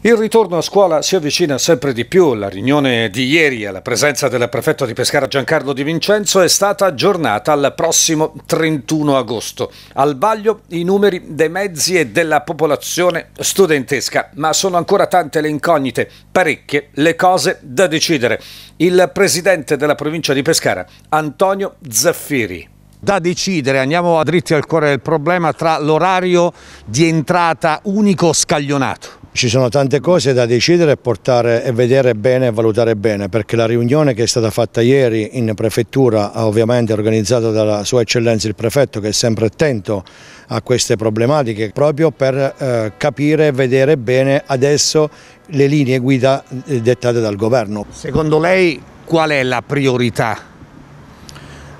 Il ritorno a scuola si avvicina sempre di più. La riunione di ieri alla presenza del prefetto di Pescara Giancarlo Di Vincenzo è stata aggiornata al prossimo 31 agosto. Al vaglio i numeri dei mezzi e della popolazione studentesca, ma sono ancora tante le incognite, parecchie le cose da decidere. Il presidente della provincia di Pescara, Antonio Zaffiri da decidere, andiamo a dritti al cuore del problema, tra l'orario di entrata unico scaglionato ci sono tante cose da decidere e portare e vedere bene e valutare bene perché la riunione che è stata fatta ieri in prefettura, ovviamente organizzata dalla sua eccellenza il prefetto che è sempre attento a queste problematiche proprio per eh, capire e vedere bene adesso le linee guida eh, dettate dal governo. Secondo lei qual è la priorità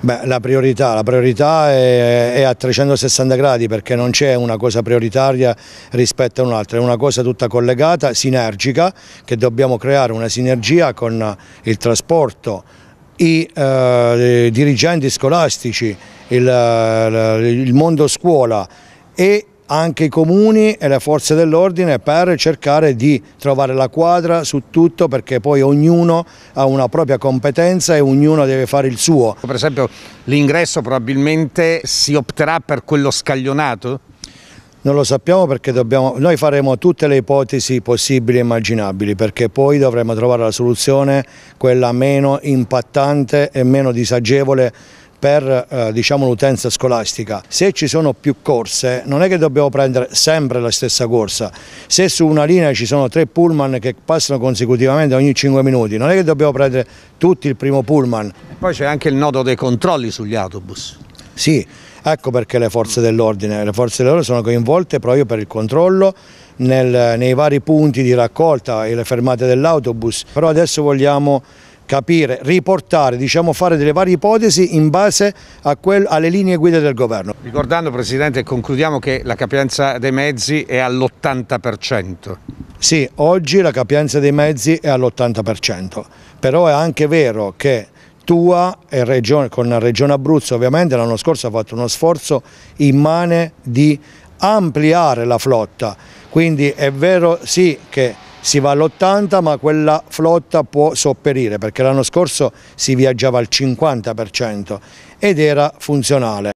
Beh, la, priorità, la priorità, è, è a 360 gradi perché non c'è una cosa prioritaria rispetto a un'altra, è una cosa tutta collegata, sinergica, che dobbiamo creare una sinergia con il trasporto, i, eh, dirigenti scolastici, il, il mondo scuola e anche i comuni e le forze dell'ordine per cercare di trovare la quadra su tutto perché poi ognuno ha una propria competenza e ognuno deve fare il suo. Per esempio l'ingresso probabilmente si opterà per quello scaglionato? Non lo sappiamo perché dobbiamo, noi faremo tutte le ipotesi possibili e immaginabili perché poi dovremo trovare la soluzione, quella meno impattante e meno disagevole per eh, diciamo, l'utenza scolastica. Se ci sono più corse non è che dobbiamo prendere sempre la stessa corsa, se su una linea ci sono tre pullman che passano consecutivamente ogni 5 minuti non è che dobbiamo prendere tutti il primo pullman. E poi c'è anche il nodo dei controlli sugli autobus. Sì, ecco perché le forze dell'ordine, le forze dell'ordine sono coinvolte proprio per il controllo nel, nei vari punti di raccolta e le fermate dell'autobus, però adesso vogliamo capire, riportare, diciamo fare delle varie ipotesi in base quel, alle linee guida del governo. Ricordando Presidente, concludiamo che la capienza dei mezzi è all'80%. Sì, oggi la capienza dei mezzi è all'80%, però è anche vero che Tua e regione, con la Regione Abruzzo ovviamente l'anno scorso ha fatto uno sforzo immane di ampliare la flotta, quindi è vero sì che si va all'80 ma quella flotta può sopperire perché l'anno scorso si viaggiava al 50% ed era funzionale.